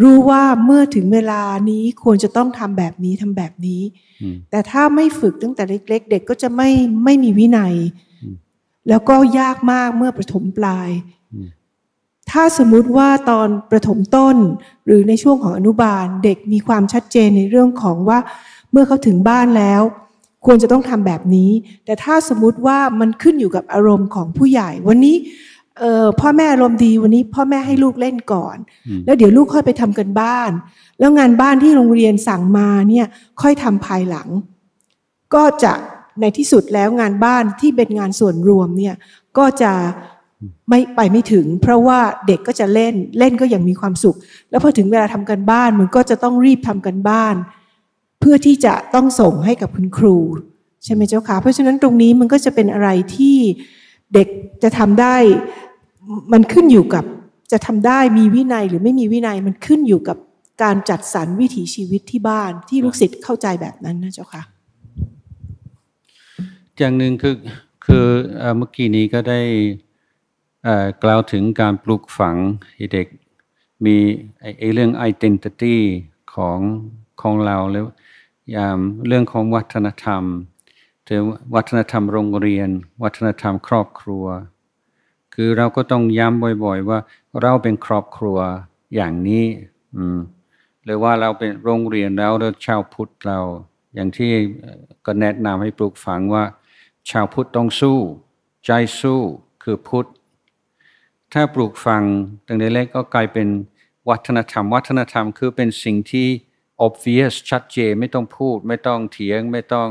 รู้ว่าเมื่อถึงเวลานี้ควรจะต้องทำแบบนี้ทำแบบนี้ แต่ถ้าไม่ฝึกตั้งแต่เล็ก ๆ เด็กก็จะไม่ไม่มีวินัย แล้วก็ยากมากเมื่อประถมปลายถ้าสมมุติว่าตอนประถมต้นหรือในช่วงของอนุบาลเด็กมีความชัดเจนในเรื่องของว่าเมื่อเขาถึงบ้านแล้ว ควรจะต้องทำแบบนี้ แต่ถ้าสมมุติว่ามันขึ้นอยู่กับอารมณ์ของผู้ใหญ่ วันนี้พ่อแม่อารมณ์ดีวันนี้ พ่อแม่ให้ลูกเล่นก่อน แล้วเดี๋ยวลูกค่อยไปทำกันบ้าน แล้วงานบ้านที่โรงเรียนสั่งมาเนี่ยค่อยทำภายหลัง ก็จะในที่สุดแล้วงานบ้านที่เป็นงานส่วนรวมเนี่ยก็จะไม่ไปไม่ถึงเพราะว่าเด็กก็จะเล่นเล่นก็ยังมีความสุข แล้วพอถึงเวลาทำกันบ้านมันก็จะต้องรีบทำกันบ้าน เพื่อที่จะต้องส่งให้กับคุณครูใช่ไหมเจ้าค่ะ เพราะฉะนั้นตรงนี้มันก็จะเป็นอะไรที่เด็กจะทำได้มันขึ้นอยู่กับจะทำได้มีวินัยหรือไม่มีวินัยมันขึ้นอยู่กับการจัดสรรวิถีชีวิตที่บ้านที่ลูกศิษย์เข้าใจแบบนั้นนะเจ้าค่ะอย่างหนึ่งคือคือเมื่อกี้นี้ก็ได้กล่าวถึงการปลูกฝังให้เด็ก มีไอ้เรื่อง identity ของของเราแล้วยเรื่องของวัฒนธรรมถึงวัฒนธรรมโรงเรียน วัฒนธรรมครอบครัว คือเราก็ต้องย้ำบ่อยๆ ว่าเราเป็นครอบครัวอย่างนี้หรือว่าเราเป็นโรงเรียนแล้วเราชาวพุทธเรา อย่างที่ก็แนะนำให้ปลูกฝังว่า ชาวพุทธต้องสู้ ใจสู้คือพุทธถ้าปลูกฝังตั้งแต่แรกก็กลายเป็นวัฒนธรรม วัฒนธรรมคือเป็นสิ่งที่ obvious ชัดเจนไม่ต้องพูด ไม่ต้องเถียงไม่ต้อง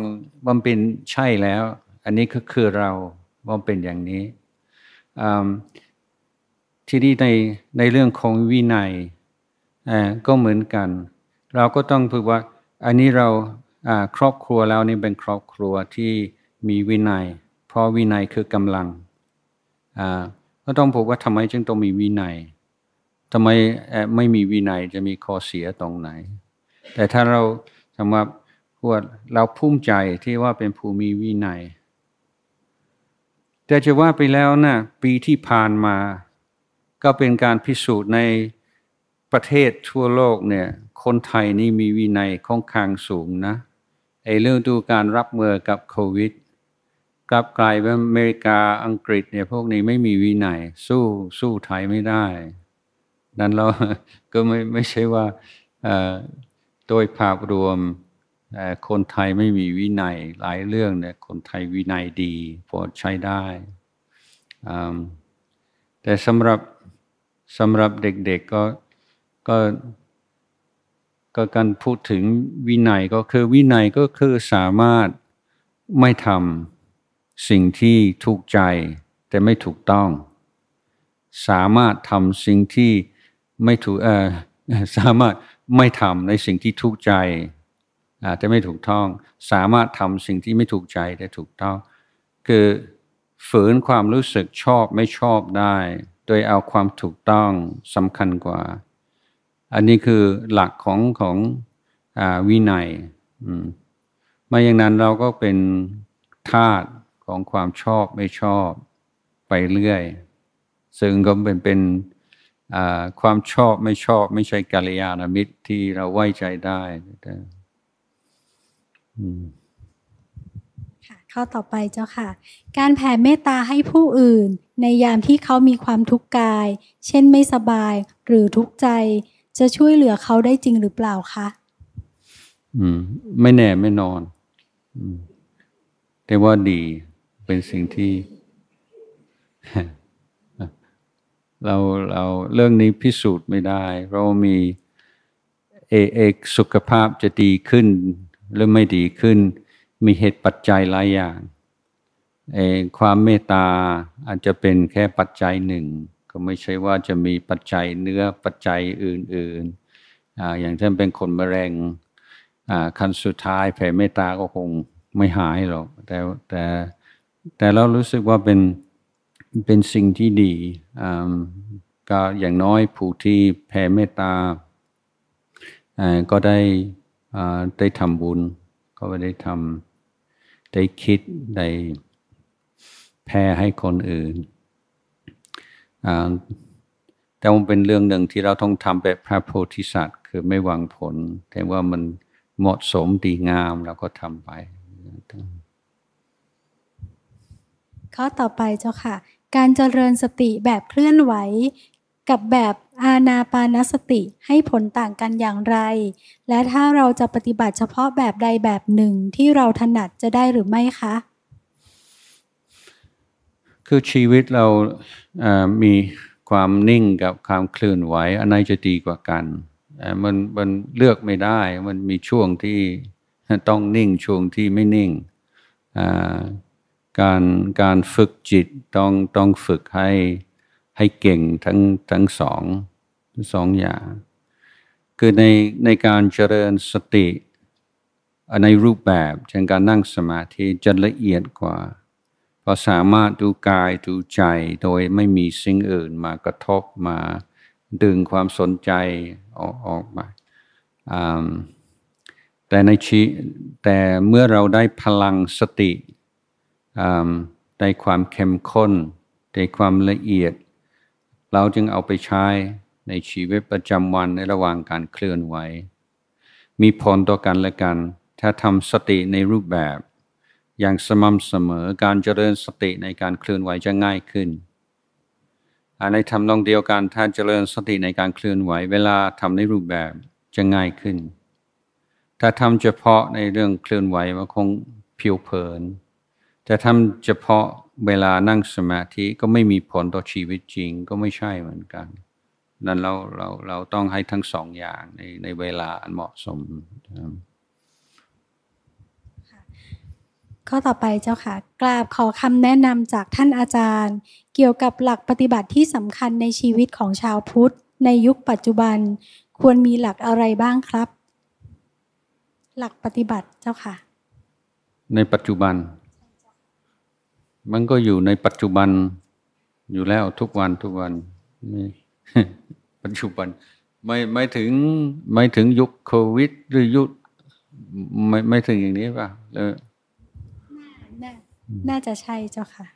บำเป็นใช่แล้ว อันนี้ก็คือเราบำเป็นอย่างนี้ที่นี่ในในเรื่องของวินัยก็เหมือนกัน เราก็ต้องพูดว่าอันนี้เราครอบครัวแล้วนี่เป็นครอบครัวที่มีวินัย เพราะวินัยคือกำลังก็ต้องพบว่าทำไมจึงต้องมีวินัย ทำไมไม่มีวินัยจะมีข้อเสียตรงไหน แต่ถ้าเราสำหรับพวกเราภูมิใจที่ว่าเป็นผู้มีวินัย แต่จะว่าไปแล้วนะปีที่ผ่านมา ก็เป็นการพิสูจน์ในประเทศทั่วโลกเนี่ย คนไทยนี่มีวินัยค่อนข้างสูงนะไอ้เรื่องดูการรับมือกับโควิดกลับกลายเป็นอเมริกาอังกฤษเนี่ยพวกนี้ไม่มีวินัยสู้สู้ไทยไม่ได้นั้นเราก็ไม่ไม่ใช่ว่าโดยภาพรวมคนไทยไม่มีวินัย หลายเรื่องเนี่ยคนไทยวินัยดีพอใช้ได้ แต่สำหรับสำหรับเด็กๆก็ก็ก็การพูดถึงวินัยก็คือวินัยก็คือสามารถไม่ทำสิ่งที่ถูกใจแต่ไม่ถูกต้อง สามารถทำสิ่งที่ไม่ถูกสามารถไม่ทำในสิ่งที่ถูกใจแต่ไม่ถูกต้องสามารถทำสิ่งที่ไม่ถูกใจแต่ถูกต้อง คือฝืนความรู้สึกชอบไม่ชอบได้ โดยเอาความถูกต้องสำคัญกว่า อันนี้คือหลักของของอวินัยไม่อย่างนั้นเราก็เป็นทาสของความชอบไม่ชอบไปเรื่อย ซึ่งก็เป็นเป็นความชอบไม่ชอบ ไม่ใช่กาลยาามิตรที่เราไว้ใจได้ค่ะข้อต่อไปเจ้าค่ะ การแผ่เมตตาให้ผู้อื่น ในยามที่เขามีความทุกข์กาย เช่นไม่สบาย หรือทุกข์ใจ จะช่วยเหลือเขาได้จริงหรือเปล่าคะอืม ไม่แน่ไม่นอนอืมแต่ว่าดีเป็นสิ่งที่ เราเราเรื่องนี้พิสูจน์ไม่ได้ เรามีเอเอกสุขภาพจะดีขึ้นหรือไม่ดีขึ้น มีเหตุปัจจัยหลายอย่างเอความเมตตาอาจจะเป็นแค่ปัจจัยหนึ่ง ก็ไม่ใช่ว่าจะมีปัจจัยเนื้อปัจจัยอื่น ๆออย่างเช่นเป็นคนมะเร็งคันสุดท้ายแผ่เมตตาก็คงไม่หายหรอกแต่แต่แต่เรารู้สึกว่าเป็นเป็นสิ่งที่ดีก็อย่างน้อยผู้ที่แผ่เมตตา ก็ได้ได้ทำบุญ ก็ได้ทำได้คิดได้แผ่ให้คนอื่น แต่มันเป็นเรื่องหนึ่งที่เราต้องทำแบบพระโพธิสัตว์ คือไม่หวังผล แต่ว่ามันเหมาะสมดีงามเราก็ทำไปข้อต่อไปเจ้าค่ะ การเจริญสติแบบเคลื่อนไหวกับแบบอาณาปานสติให้ผลต่างกันอย่างไร และถ้าเราจะปฏิบัติเฉพาะแบบใดแบบหนึ่งที่เราถนัดจะได้หรือไม่คะ คือชีวิตเรามีความนิ่งกับความเคลื่อนไหวอันไหนจะดีกว่ากันมัน มันเลือกไม่ได้มันมีช่วงที่ต้องนิ่งช่วงที่ไม่นิ่งการการฝึกจิตต้องต้องฝึกให้ให้เก่งทั้งทั้งสองสองอย่าง คือในในการเจริญสติ ในรูปแบบเช่นการนั่งสมาธิจะละเอียดกว่าเพราะสามารถดูกายดูใจโดยไม่มีสิ่งอื่นมากระทบมาดึงความสนใจออกออกมาแต่ในชีแต่เมื่อเราได้พลังสติในความเข้มข้นในความละเอียด เราจึงเอาไปใช้ในชีวิตประจำวันในระหว่างการเคลื่อนไหวมีผลต่อกันและกัน ถ้าทำสติในรูปแบบ อย่างสม่ำเสมอการเจริญสติในการเคลื่อนไหวจะง่ายขึ้นในทำนองเดียวกันถ้าเจริญสติในการเคลื่อนไหวเวลาทำในรูปแบบจะง่ายขึ้น ถ้าทำเฉพาะในเรื่องเคลื่อนไหวมันคงผิวเผินแต่ทำเฉพาะเวลานั่งสมาธิก็ไม่มีผลต่อชีวิตจริงก็ไม่ใช่เหมือนกัน นั้นเรา เรา เราต้องให้ทั้งสองอย่างในในเวลาอันเหมาะสมข้อต่อไปเจ้าค่ะ กราบขอคำแนะนำจากท่านอาจารย์ เกี่ยวกับหลักปฏิบัติที่สำคัญในชีวิตของชาวพุทธ ในยุคปัจจุบันควรมีหลักอะไรบ้างครับ หลักปฏิบัติเจ้าค่ะ ในปัจจุบันมันก็อยู่ในปัจจุบันอยู่แล้วทุกวันทุกวันนี่ปัจจุบันไม่ไม่ถึงไม่ถึงยุคโควิด หรือยุค ไม่ไม่ถึงอย่างนี้ป่ะล้วนน่าจะใช่เจ้าค่ะ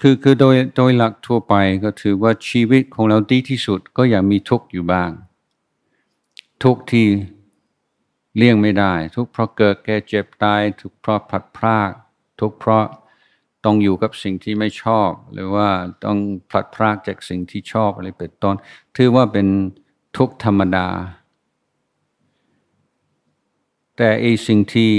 คือคือโดยโดยหลักทั่วไปก็ถือว่าชีวิตของเราดีที่สุด ก็อย่ามีทุกข์อยู่บ้างทุกที่เลี่ยงไม่ได้ ทุกเพราะเกิดแก่เจ็บตายทุกเพราะผัดพรากทุกเพราะต้องอยู่กับสิ่งที่ไม่ชอบหรือว่าต้องผลัดพรากจากสิ่งที่ชอบอะไรเป็นต้น ถือว่าเป็นทุกธรรมดา แต่ไอสิ่งที่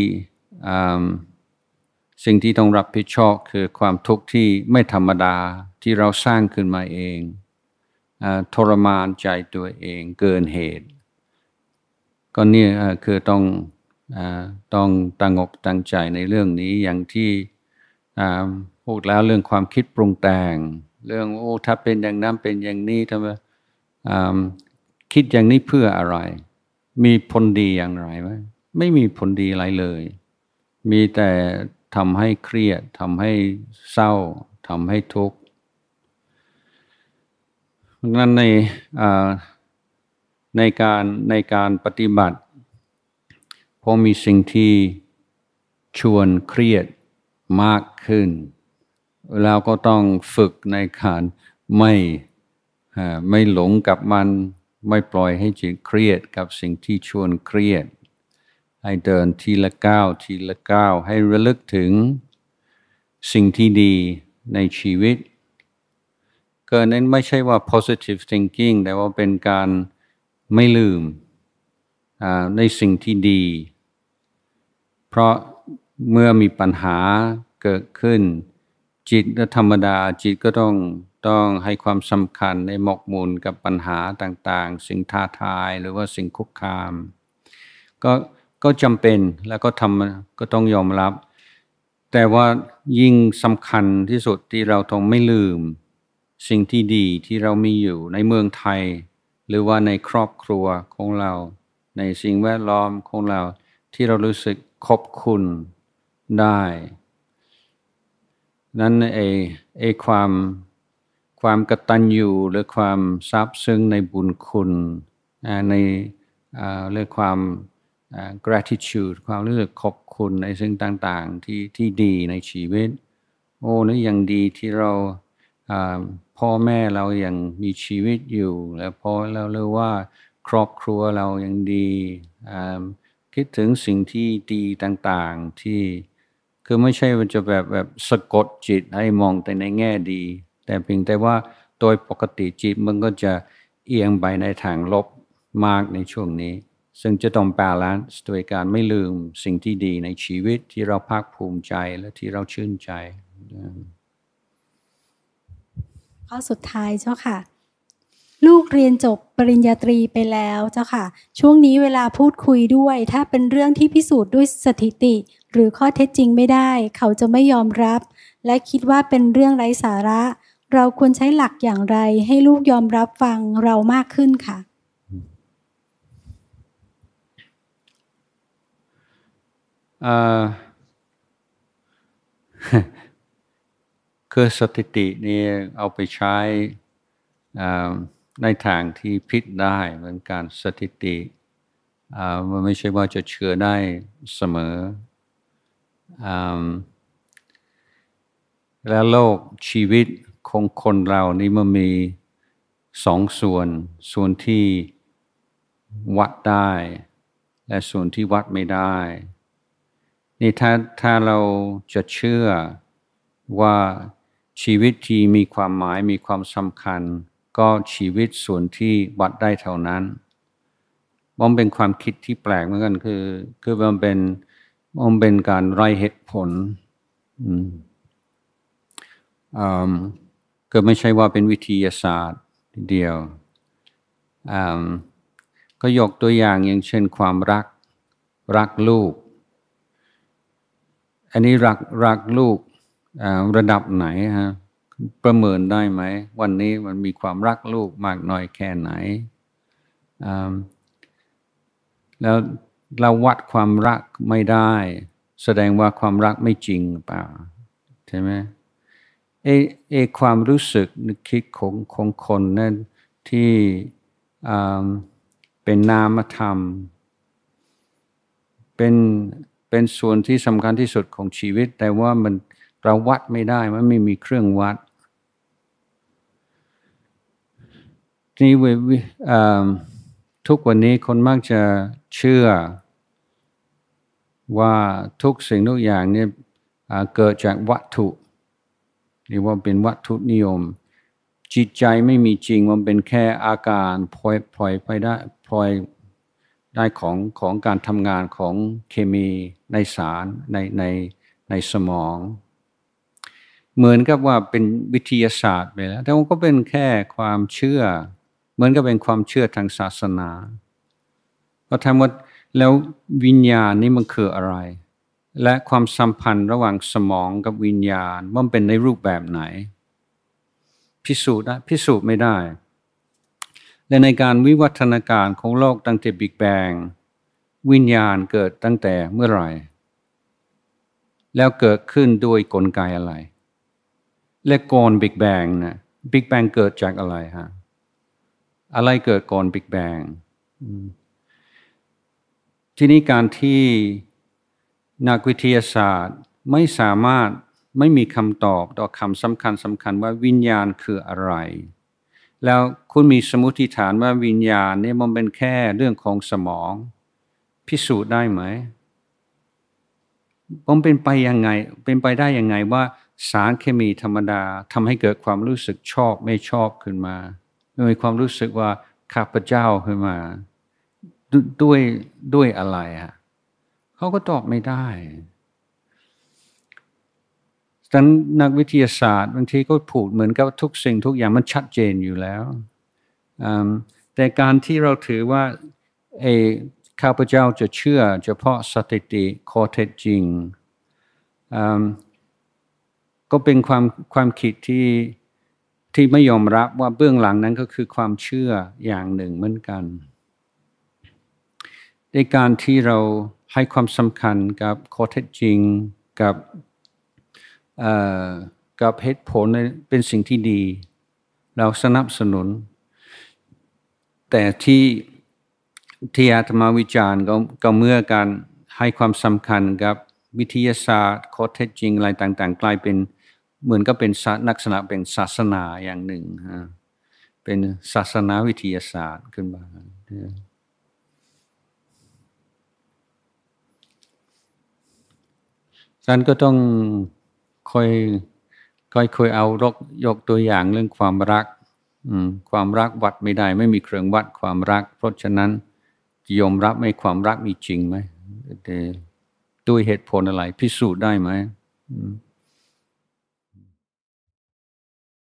สิ่งที่ต้องรับผิดชอบคือความทุกข์ที่ไม่ธรรมดาที่เราสร้างขึ้นมาเองอทรมานใจตัวเองเกินเหตุก็นี่คือต้องต้องตั้งอกตั้งใจในเรื่องนี้อย่างที่พูดแล้วเรื่องความคิดปรุงแต่ง เรื่องโอ้ถ้าเป็นอย่างนั้นเป็นอย่างนี้ทำไมคิดอย่างนี้เพื่ออะไร มีผลดีอย่างไรไหมไม่มีผลดีอะไรเลย มีแต่ทำให้เครียดทำให้เศร้าทำให้ทุกข์นั้นในในการในการปฏิบัติพอมีสิ่งที่ชวนเครียดมากขึ้นแล้วก็ต้องฝึกในการไม่ไม่หลงกับมันไม่ปล่อยให้จิตเครียดกับสิ่งที่ชวนเครียด ให้เดินทีละก้าวทีละก้าวให้ระลึกถึงสิ่งที่ดีในชีวิตเกิดนั้นไม่ใช่ว่า positive thinking แต่ว่าเป็นการไม่ลืมในสิ่งที่ดี เพราะเมื่อมีปัญหาเกิดขึ้น จิตธรรมดาจิตก็ต้องต้องให้ความสำคัญในหมกมุ่นกับปัญหาต่าง ๆ สิ่งท้าทายหรือว่าสิ่งคุกคาม ก็ก็จำเป็นแล้วก็ทำก็ต้องยอมรับ แต่ว่ายิ่งสำคัญที่สุดที่เราต้องไม่ลืม สิ่งที่ดีที่เรามีอยู่ในเมืองไทยหรือว่าในครอบครัวของเราในสิ่งแวดล้อมของเราที่เรารู้สึกขอบคุณได้ นั้นเอเไอความความกตัญญูหรือความซาบซึ้งในบุญคุณในเรื่องความ gratitude ความรู้สึกขอบคุณในสิ่งต่างๆ ที่ที่ดีในชีวิต โอ้นี่ยังดีที่เราพ่อแม่เรายังมีชีวิตอยู่ แล้วพอเราเรียกว่าครอบครัวเรายังดีคิดถึงสิ่งที่ดีต่างๆที่ คือไม่ใช่ว่าจะแบบแบบสะกดจิตให้มองแต่ในแง่ดี แต่เพียงแต่ว่าโดยปกติจิตมันก็จะเอียงไปในทางลบมากในช่วงนี้ ซึ่งจะต้องบาลานซ์โวยการไม่ลืมสิ่งที่ดีในชีวิตที่เราภาคภูมิใจและที่เราชื่นใจข้อสุดท้ายเจ้าค่ะ ลูกเรียนจบปริญญาตรีไปแล้วเจ้าค่ะ ช่วงนี้เวลาพูดคุยด้วยถ้าเป็นเรื่องที่พิสูจน์ด้วยสถิติ หรือข้อเท็จจริงไม่ได้ เขาจะไม่ยอมรับ และคิดว่าเป็นเรื่องไร้สาระ เราควรใช้หลักอย่างไรให้ลูกยอมรับฟังเรามากขึ้นค่ะคือสถิตินี่เอาไปใช้ในทางที่พิษได้เหมือนการสถิติมันไม่ใช่ว่าจะเชื่อได้เสมอ แล้วโลกชีวิตของคนเรานี่มันมีสองส่วนส่วนที่วัดได้ และส่วนที่วัดไม่ได้นี่ถ้าถ้าเราจะเชื่อว่าชีวิตที่มีความหมายมีความสำคัญ ก็ชีวิตส่วนที่วัดได้เท่านั้นมันเป็นความคิดที่แปลกเหมือนกัน คือคือมันเป็นมันเป็นการไร้เหตุผลก็ไม่ใช่ว่าเป็นวิทยาศาสตร์เดียวก็ยกตัวอย่างอย่างเช่น ความรักรักลูกอันนี้รักรักลูกระดับไหนฮะประเมินได้ไหม วันนี้มันมีความรักลูกมากน้อยแค่ไหนแล้ว เราวัดความรักไม่ได้ แสดงว่าความรักไม่จริงเปล่าใช่ไหมเอเอความรู้สึก นึกคิดของของคนนั้นที่เป็นนามธรรม เป็นเป็นส่วนที่สำคัญที่สุดของชีวิตแต่ว่ามันเราวัดไม่ได้มันไม่มีเครื่องวัดนี่ทุกวันนี้คนมักจะเชื่อ ว่าทุกสิ่งทุกอย่างเนี่ยเกิดจากวัตถุหรีอว่าเป็นวัตถุนิยม จิตใจไม่มีจริงมันเป็นแค่อาการพลอยพลอยไปได้พลอยได้ของของการทำงานของเคมีในสารในในในสมองเหมือนกับว่าเป็นวิทยาศาสตร์ไปแล้ว แต่มันก็เป็นแค่ความเชื่อ เหมือนกับเป็นความเชื่อทางศาสนาก็ทำว่าแล้ววิญญาณนี่มันคืออะไร และความสัมพันธ์ระหว่างสมองกับวิญญาณ มันเป็นในรูปแบบไหนพิสูจน์ได้พิสูจน์ไม่ได้ และในการวิวัฒนาการของโลกตั้งแต่บิ๊กแบงวิญญาณเกิดตั้งแต่เมื่อไหร่ แล้วเกิดขึ้นด้วยกลไกอะไรและก่อนบิ๊กแบงนะบิ๊กแบงเกิดจากอะไรฮะ อะไรเกิดก่อนบิ๊กแบงทีนี้การที่นักวิทยาศาสตร์ไม่สามารถไม่มีคำตอบ ต่อคำสำคัญสำคัญว่าวิญญาณคืออะไร แล้วคุณมีสมมติฐานว่าวิญญาณเนี่ยมันเป็นแค่เรื่องของสมอง พิสูจน์ได้ไหมมันเป็นไปยังไง เป็นไปได้ยังไงว่าสารเคมีธรรมดาทำให้เกิดความรู้สึกชอบไม่ชอบขึ้นมามีความรู้สึกว่าข้าพเจ้าขึ้นมาด้วยด้วยอะไรฮะเขาก็ตอบไม่ได้ดังนั้นนักวิทยาศาสตร์บางทีก็พูดเหมือนกับทุกสิ่งทุกอย่างมันชัดเจนอยู่แล้ว แต่การที่เราถือว่าเอข้าพเจ้าจะเชื่อเฉพาะสถิติข้อเท็จจริงก็เป็นความความคิดที่ที่ไม่ยอมรับว่าเบื้องหลังนั้นก็คือความเชื่ออย่างหนึ่งเหมือนกัน ในการที่เราให้ความสำคัญกับข้อเท็จจริง กับกับเหตุผลเป็นสิ่งที่ดี เราสนับสนุน แต่ที่ที่อาตมาวิจารณ์ก็ก็เมื่อการให้ความสำคัญกับวิทยาศาสตร์ข้อเท็จจริงอะไรต่าง ๆ กลายเป็นเหมือนก็เป็นลักษณะ เป็นศาสนาอย่างหนึ่งฮะเป็นศาสนาวิทยาศาสตร์ขึ้นมาฉันก็ต้อง คอยคอยคอยเอารกยกตัวอย่างเรื่องความรัก ความรักวัดไม่ได้ ไม่มีเครื่องวัดความรัก เพราะฉะนั้นยอมรับไหมความรักมีจริงไหมด้วยเหตุผลอะไรพิสูจน์ได้ไหม